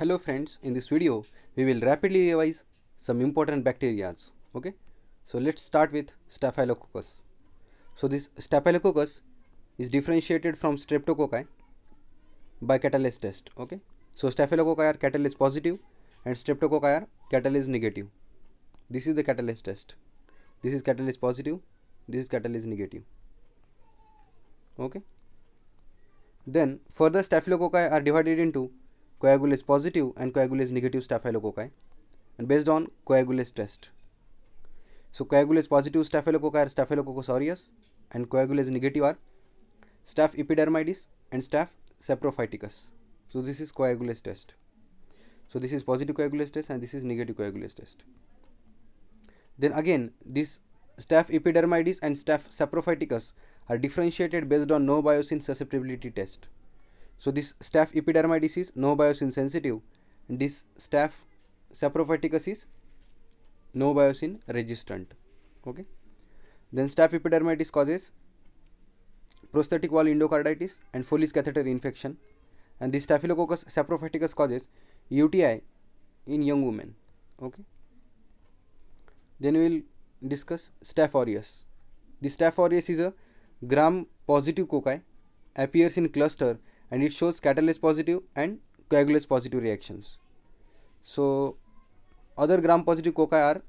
Hello friends, in this video we will rapidly revise some important bacteria. Okay, so let's start with Staphylococcus. So this Staphylococcus is differentiated from Streptococci by catalase test. Okay, so Staphylococci are catalyst positive and Streptococci are catalyst negative. This is the catalase test. This is catalase positive, this is catalase negative. Okay, then further Staphylococci are divided into coagulase positive and coagulase negative staphylococci and based on coagulase test. So coagulase positive staphylococci are staphylococcus aureus and coagulase negative are staph epidermidis and staph saprophyticus. So this is coagulase test. So this is positive coagulase test and this is negative coagulase test. Then again this staph epidermidis and staph saprophyticus are differentiated based on no biosin susceptibility test. So this staph epidermiditis is no biosin sensitive. This staph saprophyticus is no biosin resistant. Okay. Then staph epidermiditis causes prosthetic wall endocarditis and Foley's catheter infection. And this staphylococcus saprophyticus causes UTI in young women. Okay. Then we will discuss staph aureus. The staph aureus is a gram positive cocci appears in cluster and it shows catalase positive and coagulase positive reactions. So other gram positive cocci are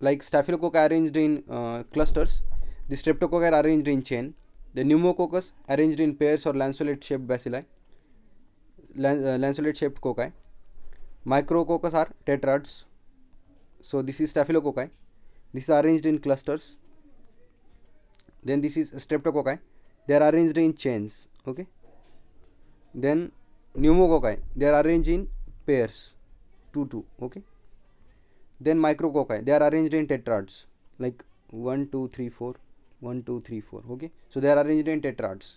like staphylococci arranged in uh, clusters, the streptococci are arranged in chain, the pneumococcus arranged in pairs or lanceolate shaped bacilli, uh, lanceolate shaped cocci, micrococcus are tetrads, so this is staphylococci, this is arranged in clusters, then this is streptococci, they are arranged in chains, okay. Then pneumococci, they are arranged in pairs, 2, 2, okay. Then micrococci, they are arranged in tetrads, like 1, 2, 3, 4, 1, 2, 3, 4, okay. So they are arranged in tetrads.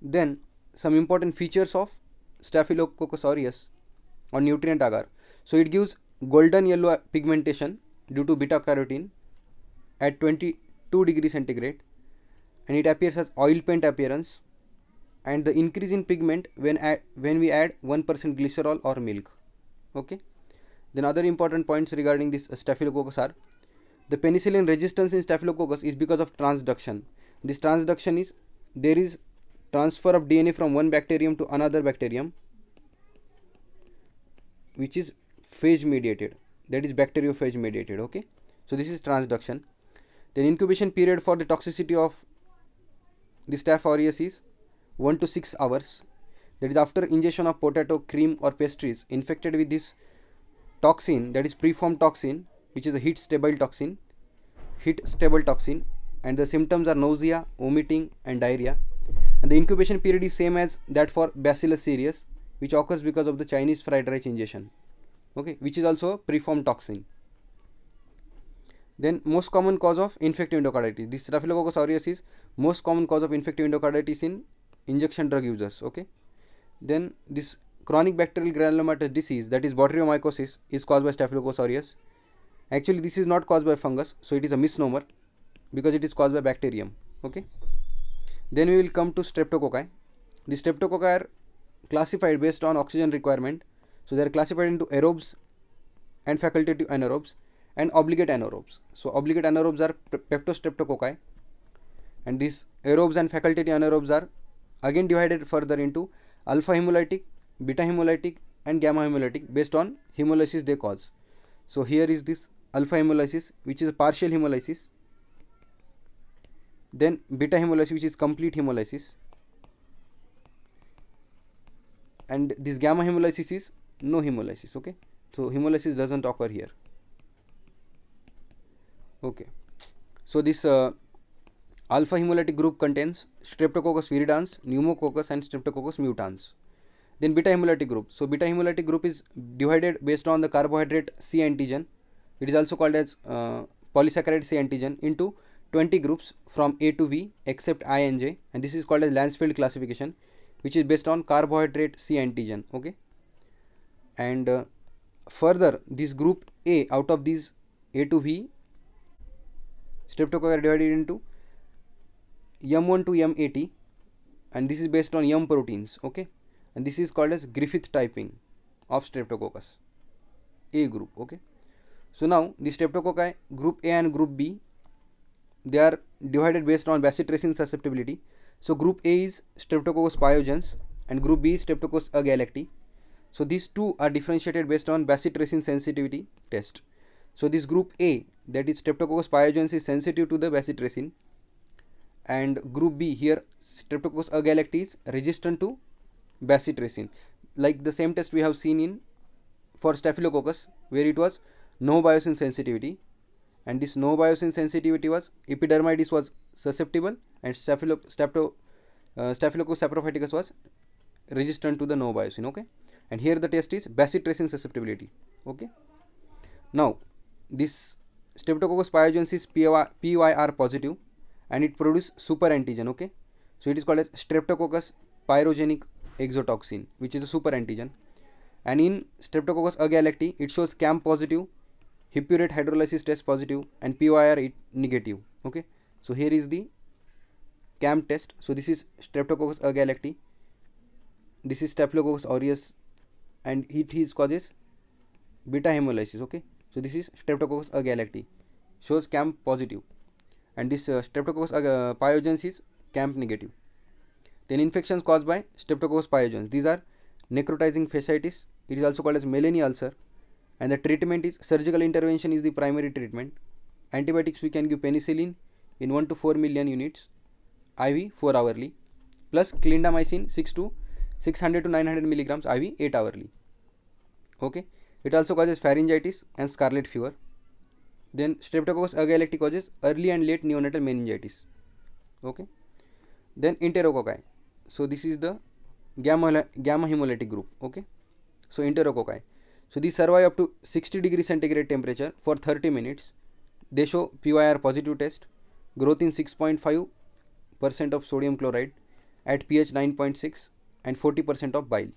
Then some important features of Staphylococcus aureus or nutrient agar. So it gives golden yellow pigmentation due to beta carotene at 22 degree centigrade and it appears as oil paint appearance and the increase in pigment when add, when we add 1% glycerol or milk okay then other important points regarding this uh, staphylococcus are the penicillin resistance in staphylococcus is because of transduction this transduction is there is transfer of dna from one bacterium to another bacterium which is phage mediated that is bacteriophage mediated okay so this is transduction then incubation period for the toxicity of the staph aureus is 1 to 6 hours that is after ingestion of potato cream or pastries infected with this toxin that is preformed toxin which is a heat stable toxin heat stable toxin and the symptoms are nausea vomiting and diarrhea and the incubation period is same as that for bacillus cereus which occurs because of the chinese fried rice ingestion okay which is also preformed toxin then most common cause of infective endocarditis this staphylococcus aureus is most common cause of infective endocarditis in injection drug users okay then this chronic bacterial granulomatous disease that is botryomycosis is caused by staphylococcus aureus actually this is not caused by fungus so it is a misnomer because it is caused by bacterium okay then we will come to streptococci the streptococci are classified based on oxygen requirement so they are classified into aerobes and facultative anaerobes and obligate anaerobes so obligate anaerobes are peptostreptococci and these aerobes and facultative anaerobes are again divided further into alpha hemolytic beta hemolytic and gamma hemolytic based on hemolysis they cause so here is this alpha hemolysis which is partial hemolysis then beta hemolysis which is complete hemolysis and this gamma hemolysis is no hemolysis okay so hemolysis doesn't occur here okay so this uh, Alpha hemolytic group contains Streptococcus viridans, Pneumococcus and Streptococcus mutans. Then beta hemolytic group. So beta hemolytic group is divided based on the carbohydrate C antigen. It is also called as uh, polysaccharide C antigen into 20 groups from A to V except I and J and this is called as Lansfield classification which is based on carbohydrate C antigen okay and uh, further this group A out of these A to V streptococcus are divided into M1 to M80 and this is based on M proteins okay and this is called as Griffith typing of streptococcus A group okay so now the streptococci group A and group B they are divided based on bacitracin susceptibility so group A is streptococcus pyogens and group B is streptococcus agalacti so these two are differentiated based on bacitracin sensitivity test so this group A that is streptococcus pyogens is sensitive to the bacitracin and group B here Streptococcus agalacti resistant to bacitracin like the same test we have seen in for Staphylococcus where it was no biosin sensitivity and this no biosin sensitivity was epidermidis was susceptible and Staphylo uh, Staphylococcus saprophyticus was resistant to the no biosin okay and here the test is bacitracin susceptibility okay now this Streptococcus pyogenes is PYR positive and it produces super antigen okay so it is called as streptococcus pyrogenic exotoxin which is a super antigen and in streptococcus agalacti it shows cam positive hippurate hydrolysis test positive and pyr it negative okay so here is the cam test so this is streptococcus agalacti this is staphylococcus aureus and it is causes beta hemolysis okay so this is streptococcus agalacti shows cam positive and this uh, Streptococcus uh, pyogenes is CAMP negative. Then infections caused by Streptococcus pyogenes. These are necrotizing fasciitis. It is also called as Melani ulcer. And the treatment is surgical intervention is the primary treatment. Antibiotics we can give penicillin in 1 to 4 million units IV 4 hourly plus clindamycin 6 to 600 to 900 milligrams IV 8 hourly. Okay. It also causes pharyngitis and scarlet fever. Then Streptococcus agalactiae causes early and late neonatal meningitis. Okay. Then enterococci. So this is the gamma gamma hemolytic group. Okay. So enterococci. So these survive up to 60 degree centigrade temperature for 30 minutes. They show PYR positive test, growth in 6.5 percent of sodium chloride at pH 9.6 and 40 percent of bile,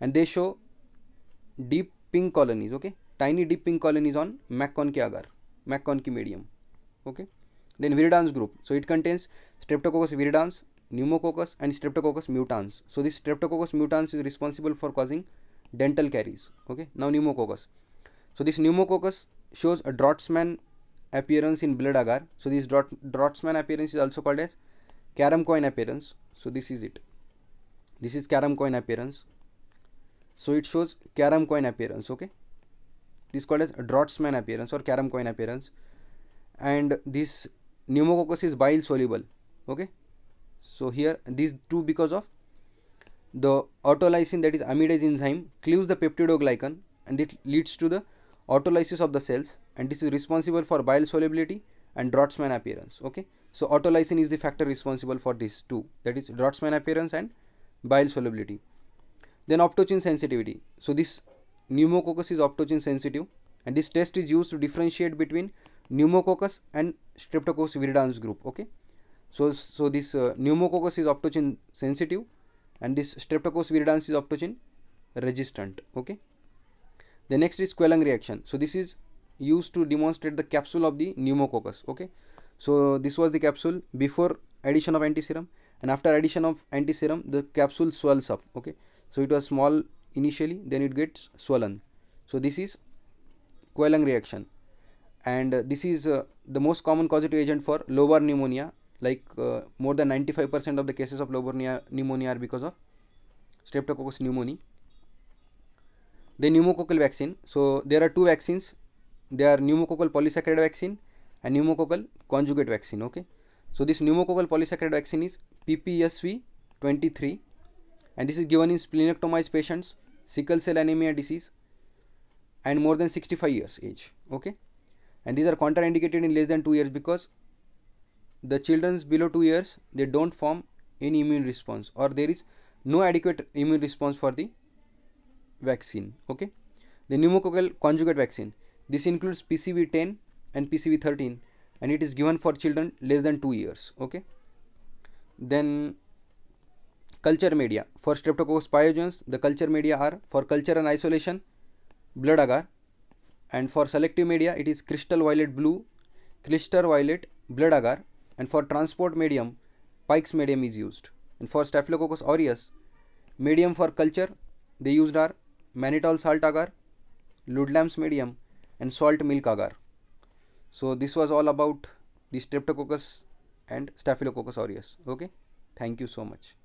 and they show deep pink colonies. Okay, tiny deep pink colonies on MacConkey agar. McConkey medium. Okay. Then viridans group. So it contains Streptococcus viridans, pneumococcus and Streptococcus mutans. So this Streptococcus mutans is responsible for causing dental caries. Okay. Now pneumococcus. So this pneumococcus shows a Draughtsman appearance in blood agar. So this Draughtsman appearance is also called as carom coin appearance. So this is it. This is carom coin appearance. So it shows carom coin appearance. Okay. This called as Drotsman appearance or carom coin appearance. And this pneumococcus is bile soluble. Okay. So here these two because of the autolysin that is amidase enzyme cleaves the peptidoglycan and it leads to the autolysis of the cells and this is responsible for bile solubility and Drotsman appearance. Okay. So autolysin is the factor responsible for these two that is Drotsman appearance and bile solubility. Then optochin sensitivity. So this pneumococcus is optogen sensitive and this test is used to differentiate between pneumococcus and streptococcus viridans group okay so so this uh, pneumococcus is optogen sensitive and this streptococcus viridans is optogen resistant okay the next is Quellung reaction so this is used to demonstrate the capsule of the pneumococcus okay so this was the capsule before addition of antiserum and after addition of antiserum the capsule swells up okay so it was small initially then it gets swollen so this is Quellung reaction and uh, this is uh, the most common causative agent for lower pneumonia like uh, more than 95% of the cases of lower pneumonia are because of streptococcus pneumoniae the pneumococcal vaccine so there are two vaccines they are pneumococcal polysaccharide vaccine and pneumococcal conjugate vaccine okay so this pneumococcal polysaccharide vaccine is ppsv 23 and this is given in splenectomized patients sickle cell anemia disease and more than 65 years age okay and these are contraindicated in less than 2 years because the children's below 2 years they don't form any immune response or there is no adequate immune response for the vaccine okay the pneumococcal conjugate vaccine this includes pcv10 and pcv13 and it is given for children less than 2 years okay then Culture media. For Streptococcus pyogenes, the culture media are for culture and isolation, blood agar. And for selective media, it is crystal violet blue, crystal violet, blood agar. And for transport medium, Pike's medium is used. And for Staphylococcus aureus, medium for culture, they used are mannitol salt agar, Ludlam's medium and salt milk agar. So this was all about the Streptococcus and Staphylococcus aureus. Okay. Thank you so much.